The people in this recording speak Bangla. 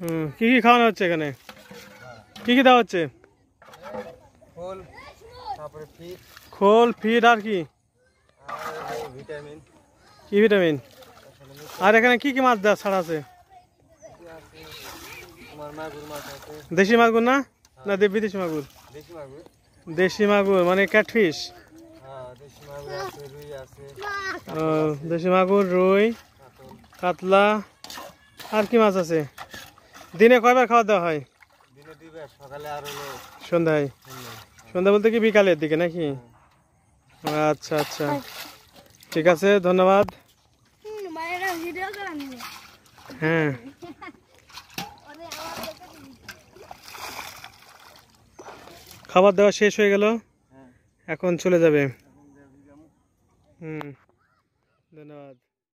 হুম কি কি খাওয়ানো হচ্ছে এখানে কি কি দেওয়া হচ্ছে খোল ফিড আর কি কি ভিটামিন আর এখানে কি কি মাছ দেওয়া ছাড়া আছে দেশি মাগুর না না দেব বিদেশি মাগুর দেশি মাগুর মানে ক্যাটফিশ হ্যাঁ, দেশি মাগুর রুই কাতলা আর কি মাছ আছে দিনে কয়বার খাওয়া দেওয়া হয় সন্ধ্যায় সন্ধ্যা বলতে কি বিকালের দিকে নাকি আচ্ছা আচ্ছা হ্যাঁ। ঠিক আছে ধন্যবাদ হ্যাঁ খাবার দাওয়া শেষ হয়ে গেল হ্যাঁ। এখন চলে যাবে হুম ধন্যবাদ